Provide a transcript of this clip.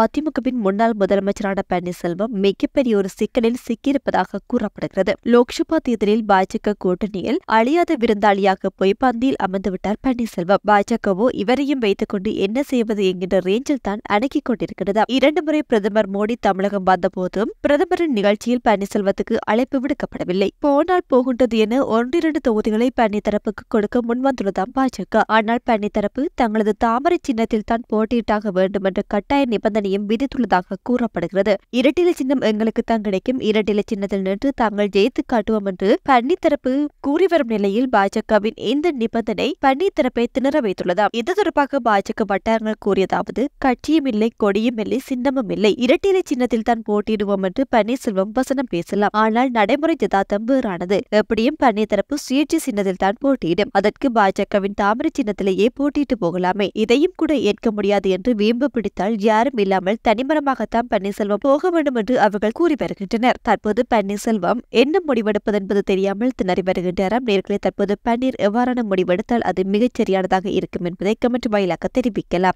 அதிமுகவின் முன்னாள் முதலமைச்சரான பன்னீர்செல்வம் மிகப்பெரிய ஒரு சிக்கலில் சிக்கியிருப்பதாக கூறப்படுகிறது லோக்சபா தேர்தலில் பாஜக கூட்டணியில் அழியாத விருந்தாளியாக பந்தியில் அமர்ந்துவிட்டார் பன்னீர்செல்வம் பாஜகவோ இவரையும் வைத்துக்கொண்டு என்ன செய்வது என்கின்ற ரேஞ்சில் தான் அடக்கிக் கொண்டிருக்கிறது இரண்டு முறை பிரதமர் மோடி தமிழகம் வந்தபோதும் பிரதமரின் நிகழ்ச்சியில் பன்னீர்செல்வத்துக்கு அழைப்பு விடுக்கப்படவில்லை போனால் போகின்றது என ஒன்றிரண்டு தொகுதிகளை பன்னி தரப்புக்கு கொடுக்க முன்வந்துள்ளதாம் பாஜக ஆனால் பன்னி தரப்பு தங்களது தாமரை சின்னத்தில் தான் போட்டியிட்டாக வேண்டும் என்ற கட்டாய நிபந்தனை தண்டனையும் விதித்துள்ளதாக கூறப்படுகிறது இரட்டிலை சின்னம் எங்களுக்கு தான் கிடைக்கும் இரட்டிலை சின்னத்தில் நின்று தாங்கள் ஜெயித்து காட்டுவோம் என்று பன்னி தரப்பு கூறி வரும் நிலையில் பாஜகவின் இந்த நிபந்தனை பன்னி தரப்பை திணற வைத்துள்ளதாம் இது தொடர்பாக பாஜக வட்டாரங்கள் கூறியதாவது கட்சியும் இல்லை கொடியும் இல்லை சின்னமும் இல்லை இரட்டிலை சின்னத்தில் தான் போட்டியிடுவோம் என்று பன்னீர்செல்வம் வசனம் பேசலாம் ஆனால் நடைமுறை ஜதார்த்தம் வேறானது எப்படியும் பன்னீர் தரப்பு சுயேட்சை சின்னத்தில் தான் போட்டியிடும் அதற்கு பாஜகவின் தாமரை சின்னத்திலேயே போட்டியிட்டு போகலாமே இதையும் கூட ஏற்க முடியாது என்று வீம்பு பிடித்தால் யாரும் இல்லை இல்லாமல் தனிமரமாகத்தான் பன்னீர்செல்வம் போக வேண்டும் என்று அவர்கள் கூறி வருகின்றனர் தற்போது பன்னீர்செல்வம் என்ன முடிவெடுப்பது என்பது தெரியாமல் திணறி வருகின்றாராம் நேர்களை தற்போது பன்னீர் எவ்வாறான முடிவெடுத்தால் அது மிகச் சரியானதாக இருக்கும் என்பதை கமெண்ட் வாயிலாக தெரிவிக்கலாம்